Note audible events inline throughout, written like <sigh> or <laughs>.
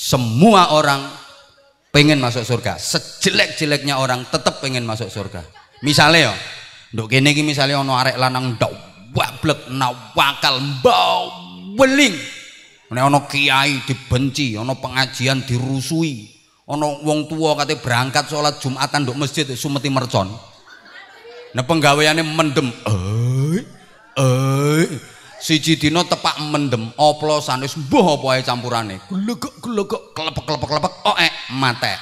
semua orang pengen masuk surga sejelek-jeleknya orang tetap pengen masuk surga misalnya ya untuk kene misalnya misale arek lanang ndok wablek nawakal bau beling ono kiai dibenci ono pengajian dirusui ono wong tua katanya berangkat sholat Jumatan dok masjid sumeti mercon nek penggawaiannya mendem eh eh Siji dina tepak mendem oplosan wis mbuh apa ae campurane. Glegek glegek klepek-klepek-klepek oek oh, eh, mate.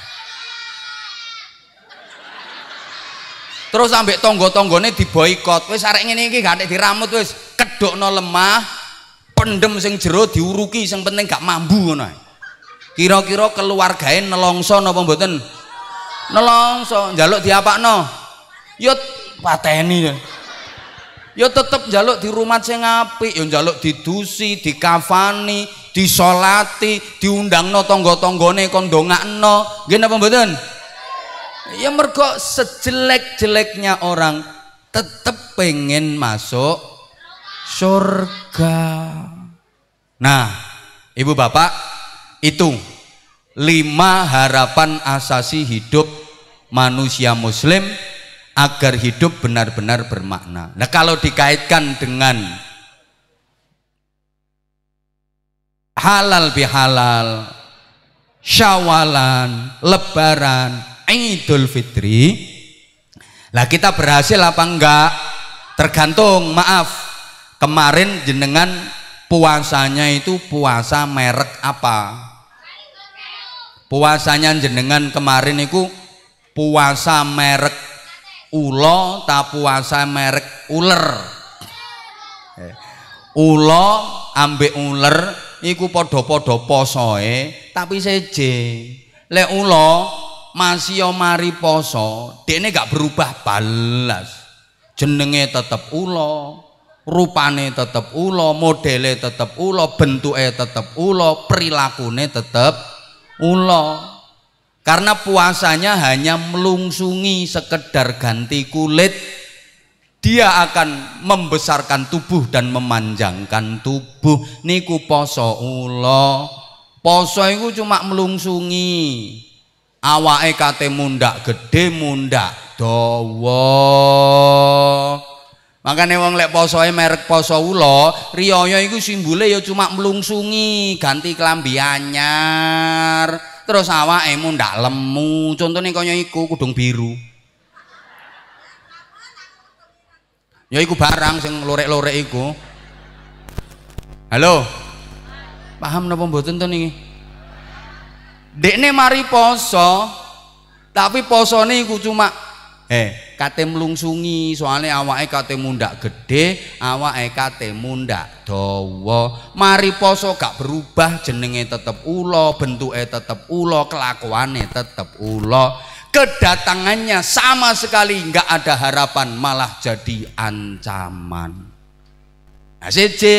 Terus tonggo tangga di boykot, Wis arek ngene iki gak diramut wis kedokno lemah, pendem sing jero diuruki sing penting gak mambu ngono. Kira-kira keluargae nelongso napa mboten? Nelongso, njaluk diapakno. Yut pateni. Ya ya tetep jaluk di rumah sing apik ya jaluk didusi dikafani disolati no tonggo tonggone kondonga no, gini apa mboten ya mergo sejelek-jeleknya orang tetep pengen masuk surga nah ibu bapak itu lima harapan asasi hidup manusia muslim agar hidup benar-benar bermakna. Nah, kalau dikaitkan dengan halal bihalal, syawalan, lebaran, idul fitri, lah kita berhasil apa enggak? Tergantung, maaf. Kemarin jenengan puasanya itu puasa merek apa? Puasanya jenengan kemarin itu puasa merek ulo tapuasa merek uler eh, Ula ambek uler iku padha-padha posoe tapi seje lek ulo masih mari poso dene gak berubah balas jenenge tetep ula, rupane tetep ula, modele tetep ula, bentuke tetep ula, perilakune tetep ula. Karena puasanya hanya melungsungi sekedar ganti kulit, dia akan membesarkan tubuh dan memanjangkan tubuh. Niku poso ulo. Poso itu cuma melungsungi. awak ekate mundak gede mundak dowo. Makanya wong lek poso merek poso ulo, riyoyo itu simbole ya cuma melungsungi, ganti kelambi anyar terus awakmu ndak lemu contohnya kau iku kudung biru ya iku barang sing lorek-lorek iku halo paham napa mboten to niki dekne mari poso tapi posone iku cuma eh kate mlungsungi soalnya awake kate mundak gede awake kate mundak dawa mari poso gak berubah jenenge tetep ulo, bentuke tetep ulo, kelakuane tetep ulo. kedatangannya sama sekali nggak ada harapan malah jadi ancaman nah,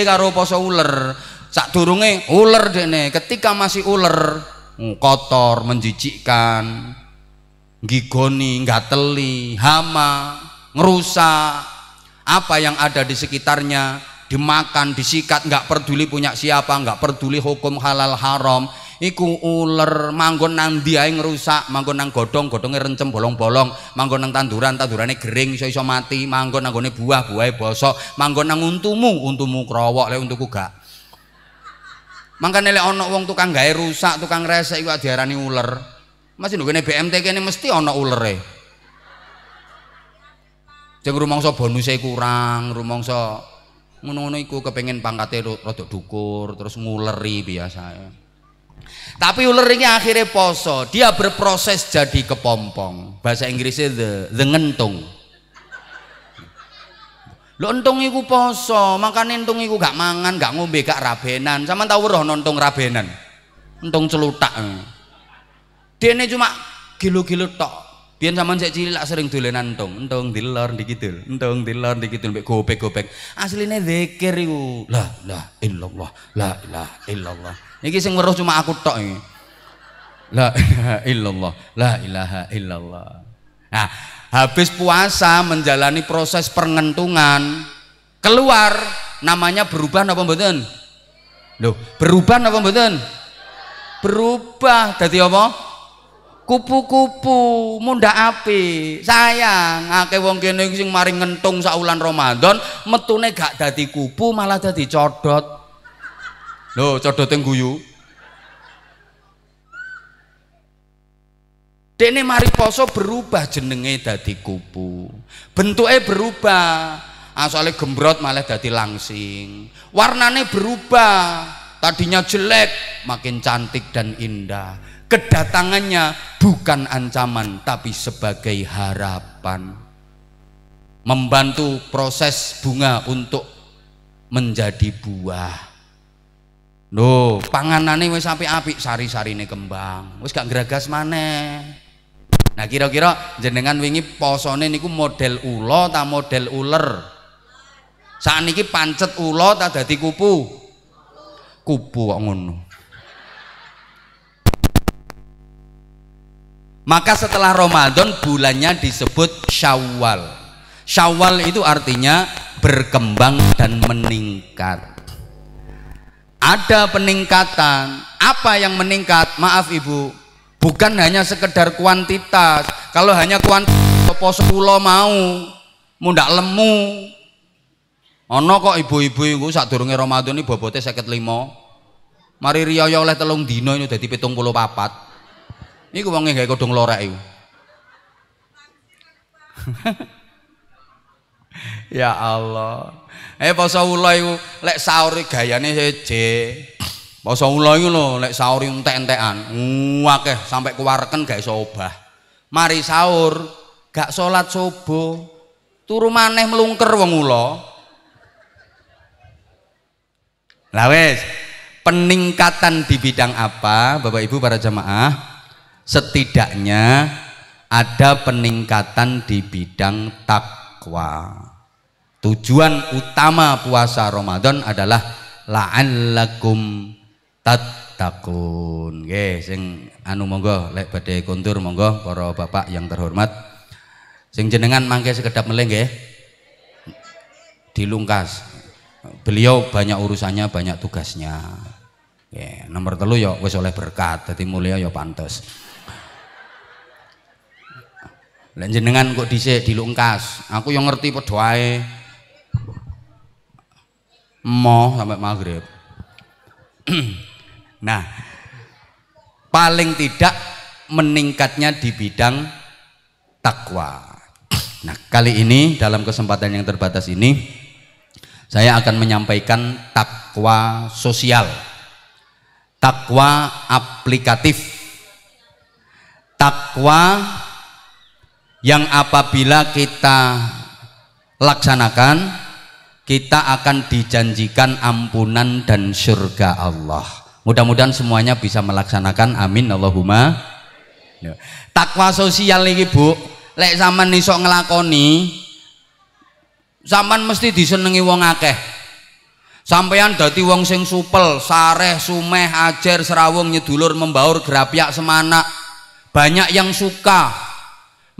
karo poso uler sak durunge uler dene ketika masih ular, kotor menjijikkan gigoni, gateli, hama, ngerusak, apa yang ada di sekitarnya dimakan, disikat, nggak peduli punya siapa, nggak peduli hukum halal haram. Iku ular manggon nang dia ngerusak, manggon nang godong, godongnya rencem bolong-bolong, manggon nang tanduran, tandurannya gering iso iso mati, manggon nang gone buah, buahnya bosok, manggon nang untumu, untumu kerowok, le untuku gak. Mangkane lek ana wong tukang gawe rusak, tukang resek iku diarani ular. Masih nunggu ini BMT kene mesti ana ulere. Sing rumangsa bonusnya kurang, rumongso ngono-ngono iku kepengin pangkatnya rada dukur, terus nguleri biasa. Tapi uler ini akhirnya poso, dia berproses jadi kepompong. Bahasa Inggrisnya the, the ngentung. Lo entung iku poso, makan entung iku gak mangan, gak ngombe, gak rabenan. Sama tau roh nontung rabenan, entung celutak. Eh. Dene cuma gilo-gilo tok. Biyen sampean saya cilik sering dolenan entung, entung dilor dikitul entung dilor dikitul mbek gopek-gopek. aslinya zikir iku. La lah illallah, la ilaha illallah. Niki sing weruh cuma aku tok iki. lah, ilaha illallah, la ilaha illallah. Nah, habis puasa menjalani proses pengentungan keluar namanya berubah apa mboten? Loh, berubah apa mboten? Berubah dadi apa? kupu-kupu munda api sayang akeh wong kene sing mari ngentung saulan Ramadan metune gak dadi kupu malah dadi codot lho codote guyu Dene mari poso berubah jenenge dadi kupu bentuke berubah asale ah, gembrot malah dadi langsing warnane berubah tadinya jelek makin cantik dan indah kedatangannya bukan ancaman tapi sebagai harapan membantu proses bunga untuk menjadi buah Loh, panganane wis sampai api, sari sarinya kembang. Wis gak geragas mana? Nah, kira-kira jenengan wingi posone niku model ulo tak model ular. Saat ini pancet ular tak jadi kupu? Kupu ngono. Maka setelah Ramadan bulannya disebut Syawal. Syawal itu artinya berkembang dan meningkat. Ada peningkatan. Apa yang meningkat? Maaf Ibu, bukan hanya sekedar kuantitas. Kalau hanya kuantitas apa kula mau, mundak lemu. Ono kok ibu-ibu itu saat durungnya Ramadan bobotnya sakit limo. Mari riaya oleh telung dino ini udah puluh papat. Ini bangga e kayak kodong lora itu. <laughs> ya Allah. Eh poso ulo itu lek sahur gayane seje. Poso ulo lo lo lek sahur entek Wah keh sampai kuwarkan gak sobah. Mari sahur gak sholat subuh. Turu maneh melungker wong ulo. Lah wes peningkatan di bidang apa Bapak Ibu para jamaah? setidaknya ada peningkatan di bidang takwa. Tujuan utama puasa Ramadan adalah la'allakum tattaqun. Nggih, sing anu monggo lek badhe kontur monggo para bapak yang terhormat. Sing jenengan mangke sekedap meleng nggih. Dilungkas. Beliau banyak urusannya, banyak tugasnya. Ya, nomor telu ya wis oleh berkat, dadi mulia ya pantes. Lah jenengan kok dhisik dilungkas. Aku yang ngerti padha wae. sampai maghrib. <clears throat> nah, paling tidak meningkatnya di bidang takwa. Nah, kali ini dalam kesempatan yang terbatas ini saya akan menyampaikan takwa sosial. Takwa aplikatif. Takwa yang apabila kita laksanakan kita akan dijanjikan ampunan dan surga Allah mudah-mudahan semuanya bisa melaksanakan amin Allahumma ya. takwa sosial ini bu lek zaman nisok ngelakoni zaman mesti disenengi wong akeh sampeyan dadi wong sing supel sareh sumeh ajar serawung nyedulur membaur gerapiak semana banyak yang suka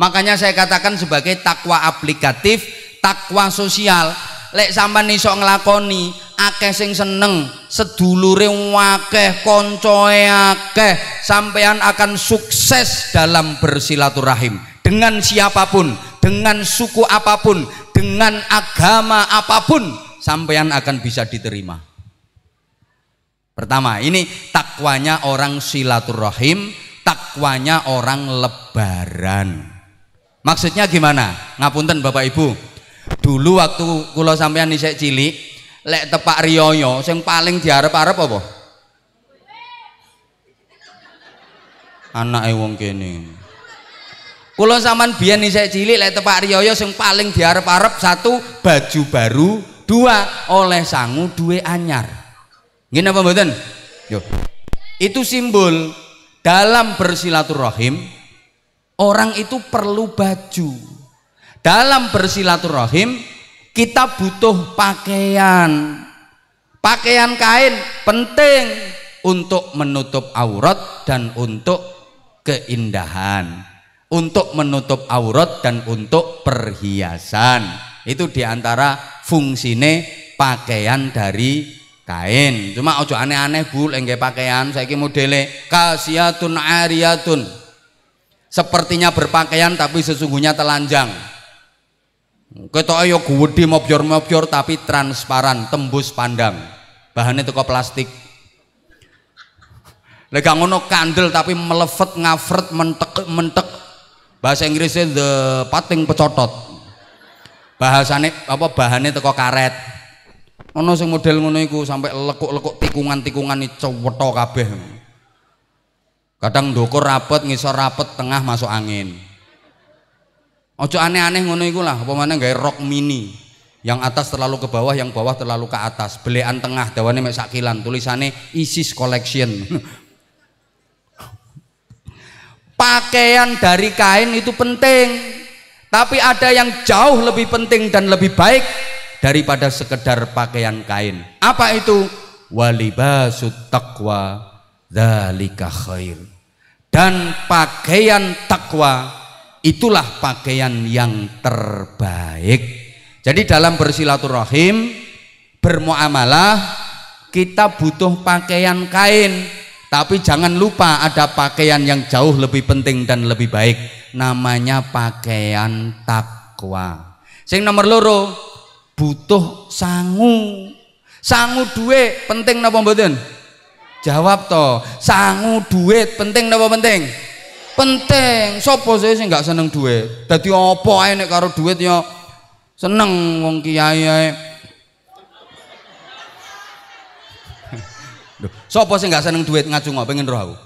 Makanya saya katakan sebagai takwa aplikatif, takwa sosial. Lek sampean iso nglakoni, akeh sing seneng, sedulure akeh, koncoe akeh, sampean akan sukses dalam bersilaturahim dengan siapapun, dengan suku apapun, dengan agama apapun, sampean akan bisa diterima. Pertama, ini takwanya orang silaturahim, takwanya orang lebaran. Maksudnya gimana? Ngapunten Bapak Ibu. Dulu waktu kula sampean isek cilik, lek tepak riyoyo yang paling diarep-arep apa? Anake wong kene. Kula sampean biyen isek cilik lek tepak riyoyo yang paling diarep-arep satu baju baru, dua oleh sangu dua anyar. Ngene apa mboten? Yo. Itu simbol dalam bersilaturahim Orang itu perlu baju. Dalam bersilaturahim kita butuh pakaian. Pakaian kain penting untuk menutup aurat dan untuk keindahan. Untuk menutup aurat dan untuk perhiasan. Itu diantara fungsine pakaian dari kain. Cuma ojo aneh-aneh bu, enggak pakaian. Saya modele kasiatun ariatun sepertinya berpakaian tapi sesungguhnya telanjang kita ya ayo gudi mobjor-mobjor tapi transparan tembus pandang bahannya toko plastik lega ngono kandel tapi melefet ngafret mentek mentek bahasa Inggrisnya the pating pecotot bahasane apa bahannya teko karet ono si model ngono iku sampai lekuk-lekuk tikungan-tikungan cowok kabeh Kadang dokor rapet, ngisor rapet, tengah masuk angin. Ojo aneh-aneh ngono iku lah, apa mana rok mini. Yang atas terlalu ke bawah, yang bawah terlalu ke atas. belian tengah dawane mek sakilan, tulisane ISIS collection. <laughs> Pakaian dari kain itu penting. Tapi ada yang jauh lebih penting dan lebih baik daripada sekedar pakaian kain. Apa itu? Walibasut taqwa dalika khair. Dan pakaian takwa itulah pakaian yang terbaik. Jadi dalam bersilaturahim, bermuamalah kita butuh pakaian kain, tapi jangan lupa ada pakaian yang jauh lebih penting dan lebih baik. Namanya pakaian takwa. Sing nomor loro butuh sangu. Sangu dua penting napa mboten? Jawab to, sangu duit penting apa penting? Penting. Sopo sih nggak seneng duit? Dadi opo ayo nek karo duit yo seneng wong kiai <laughs> Sopo sih nggak seneng duit ngacung pengen roh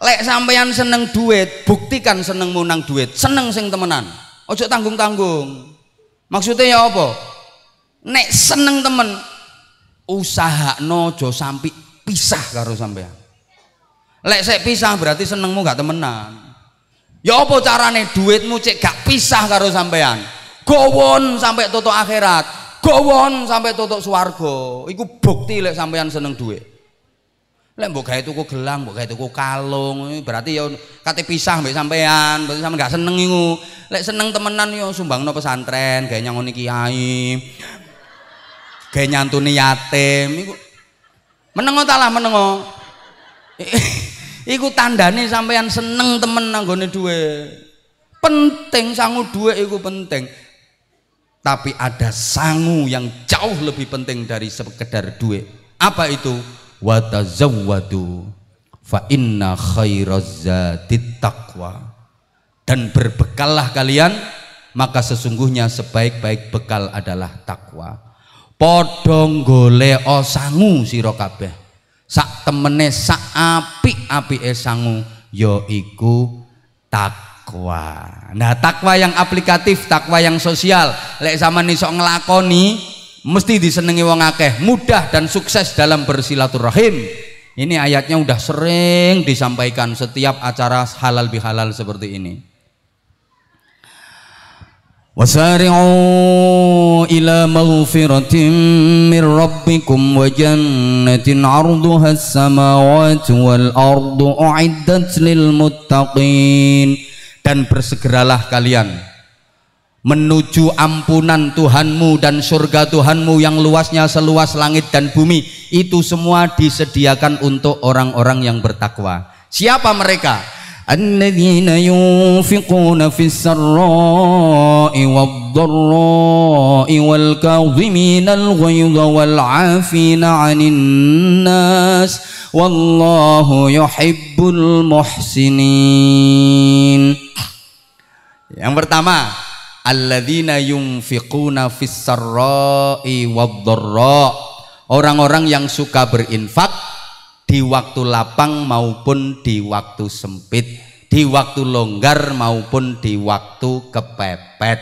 Lek sampean seneng duit, buktikan seneng nang duit. Seneng sing temenan. Ojo tanggung-tanggung. Maksudnya ya opo, Nek seneng temen usaha nojo sampai pisah karo sampean. Lek sik pisah berarti senengmu gak temenan. Ya apa carane duitmu cek gak pisah karo sampean? Gowon sampai tutup akhirat, gowon sampai tutup swarga. Iku bukti lek sampean seneng duit. Lek mbok gawe tuku gelang, mbok gawe tuku kalung, berarti ya kate pisah mbek sampean, berarti sampean gak seneng iku. Lek seneng temenan ya sumbangno pesantren, gawe nyangoni kiai. Gawe nyantuni yatim iku menengok talah menengok <laughs> iku tandane sampean seneng temen nanggone duwe. Penting sangu duwe iku penting. Tapi ada sangu yang jauh lebih penting dari sekedar duwe Apa itu? tazawwadu fa inna khairazzatit taqwa. Dan berbekallah kalian maka sesungguhnya sebaik-baik bekal adalah takwa. Podong golek osangu siro kabeh sak temene sak api api sangu yoiku takwa nah takwa yang aplikatif takwa yang sosial lek sama nih sok ngelakoni, mesti disenengi wong akeh mudah dan sukses dalam bersilaturahim ini ayatnya udah sering disampaikan setiap acara halal bihalal seperti ini وسارعوا إلى مغفرة من ربكم وجنة عرضها السماوات والأرض أعدت للمتقين dan bersegeralah kalian menuju ampunan Tuhanmu dan surga Tuhanmu yang luasnya seluas langit dan bumi itu semua disediakan untuk orang-orang yang bertakwa siapa mereka? الذين ينفقون في السراء والضراء والكاظمين الغيظ والعافين عن الناس والله يحب المحسنين yang pertama alladzina yunfiquna fis sarai wad-dharra orang-orang yang suka berinfak di waktu lapang maupun di waktu sempit di waktu longgar maupun di waktu kepepet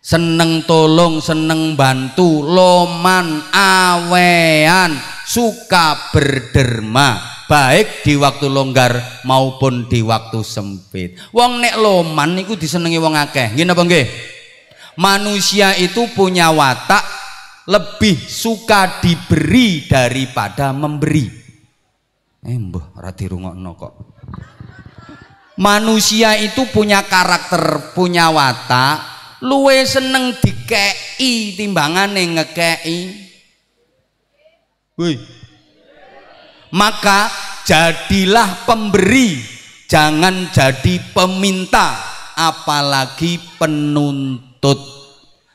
seneng tolong seneng bantu loman awean suka berderma baik di waktu longgar maupun di waktu sempit. Wong nek loman niku disenengi wong akeh. gini apa nggih? Manusia itu punya watak lebih suka diberi daripada memberi. Eh mbah rati rungokno kok. Manusia itu punya karakter, punya watak, luwe seneng dikei timbangane ngekei. Woi. Maka jadilah pemberi, jangan jadi peminta, apalagi penuntut.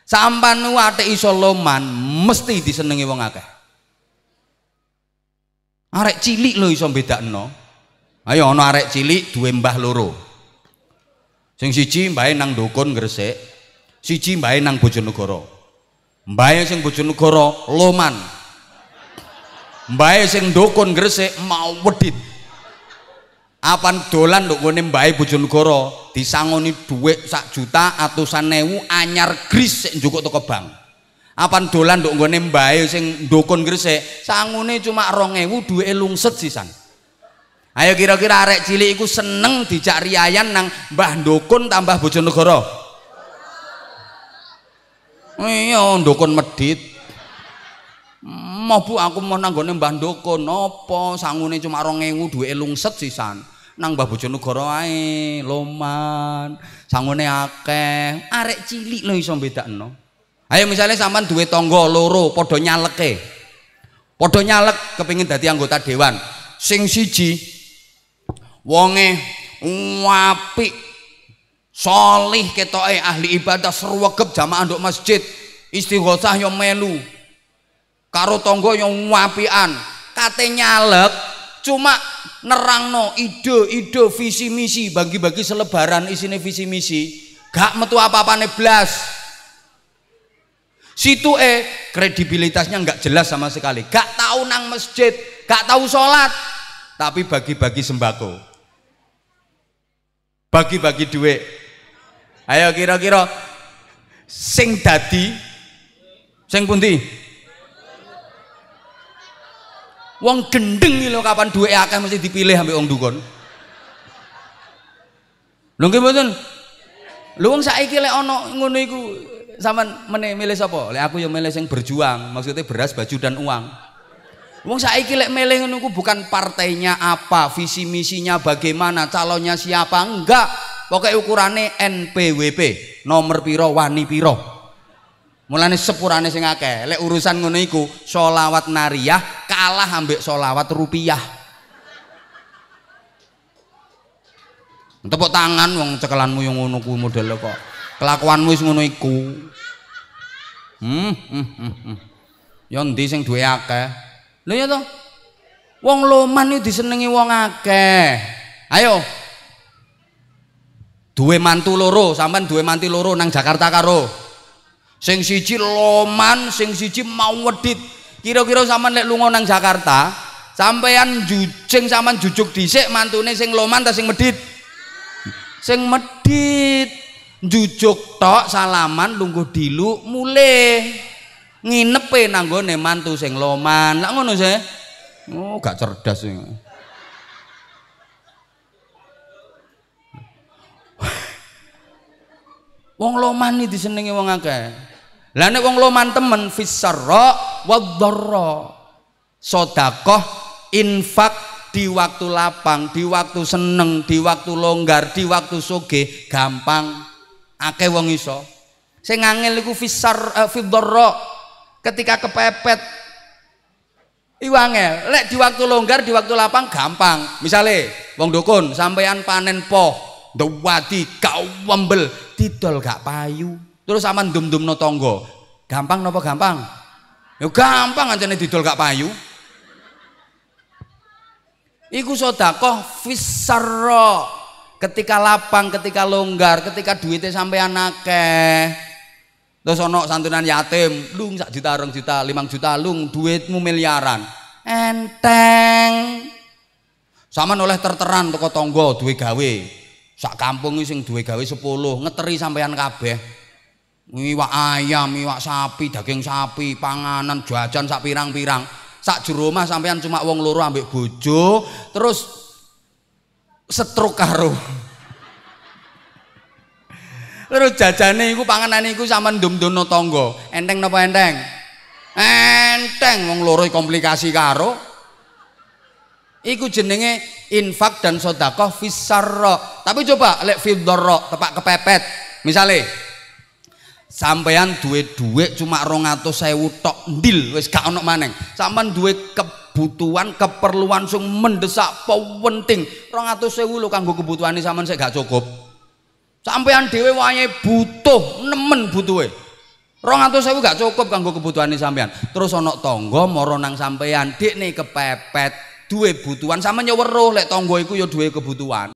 Sampan nu isoloman mesti disenengi wong akeh. Arek cilik lho iso bedakno. Ayo ana arek cilik duwe mbah loro. Sing siji mbahe nang Dukun Gresik, siji mbahe nang Bojonegoro. Mbahe sing Bojonegoro Loman. Mbahe sing Dukun Gresik mau wedit. Apan dolan nduk ngene mbahe Bojonegoro disangoni dhuwit sak juta atusan ewu anyar gris sik njukuk teko bank. Apan dolan nduk nggone mbae sing dokon Gresik, sangune cuma 2000 duwe lungset sisan. Ayo kira-kira arek cilik iku seneng dijak riayan nang Mbah dokon tambah Bojonegoro. Iya, dokon medit. Mau bu aku mau nang nggone Mbah dokon napa sangune cuma 2000 duwe lungset sisan. Nang Mbah Bojonegoro ae, loman. Sangune akeh, arek cilik lho iso bedakno. Ayo misalnya sampean duwe tangga loro padha nyaleke. Padha nyalek kepingin dadi anggota dewan. Sing siji wonge apik solih ketoke ahli ibadah sruwegep jamaah nduk masjid istighosah yang melu karo tangga yo wapian kate nyalek cuma nerangno ide-ide visi misi bagi-bagi selebaran isine visi misi gak metu apa-apane blas Situ eh kredibilitasnya nggak jelas sama sekali. Gak tahu nang masjid, gak tahu sholat, tapi bagi-bagi sembako, bagi-bagi duit. Ayo kira-kira sing dadi sing pundi? Wong gendeng lho kapan duit akeh mesti dipilih sampai wong dukun. Lho nggih mboten? Lho wong saiki lek ana ngono iku Saman meneh milih siapa? Lek aku yang milih sing berjuang, maksudnya beras, baju dan uang. Wong saiki lek milih ngono bukan partainya apa, visi misinya bagaimana, calonnya siapa, enggak. Pokoknya ukurannya NPWP, nomor piro, wani piro. Mulane sepurane sing akeh. Lek urusan ngono iku, solawat nariyah kalah ambek solawat rupiah. Tepuk tangan wong cekelanmu yang ngono ku modele kok. kelakuanmu wis ngono iku. Hmm. hmm, hmm. hmm. ndi sing duwe akeh? Lho ya to. Wong loman iki disenengi wong akeh. Ayo. Duwe mantu loro, sampean duwe mantu loro nang Jakarta karo. Sing siji loman, sing siji mau wedit. Kira-kira sampean lek lunga nang Jakarta, sampean jujing sampean jujuk dhisik mantune sing loman ta sing medit? Sing medit. jujuk tok salaman lungguh dilu mulai nginepe nanggone mantu sing loman lak ngono sih oh gak cerdas sih. Wong loman ini disenengi wong akeh. Lah wong loman temen fisarra wadharra. Sedekah, infak di waktu lapang, di waktu seneng, di waktu longgar, di waktu soge gampang akeh wong iso sing angel iku fisar uh, eh, fidharra ketika kepepet iku lek di waktu longgar di waktu lapang gampang misale wong dukun sampean panen poh dewati kau wembel didol gak payu terus aman dum no tonggo gampang nopo gampang ya gampang aja nih didol gak payu iku sodakoh Fisarro ketika lapang, ketika longgar, ketika duitnya sampai anaknya terus ono santunan yatim lung sak juta rong juta limang juta lung duitmu miliaran enteng sama oleh terteran toko tonggo duit gawe sak kampung sing duit gawe sepuluh ngeteri sampean kabeh iwak ayam iwak sapi daging sapi panganan jajan sak pirang-pirang sak jerumah sampean cuma wong loro ambek bojo terus setruk karo. Terus jajane iku panganan iku sampean ndum-ndono tangga. Enteng napa enteng? Enteng wong loro komplikasi karo. Iku jenenge infak dan sedekah fisarra. Tapi coba lek fidharra tepak kepepet. Misale sampean duwe dhuwit cuma 200.000 tok ndil wis gak ono maneng. Sampean duwe ke kebutuhan keperluan sing mendesak penting 200.000 lho kanggo kebutuhan kebutuhane sampean saya gak cukup sampean dewa nyai butuh nemen butuhe 200.000 gak cukup kanggo kebutuhan kebutuhane sampean terus ana tonggo moronang nang sampean nih kepepet duwe butuhan sama ya yo lek tonggo iku yo ya duwe kebutuhan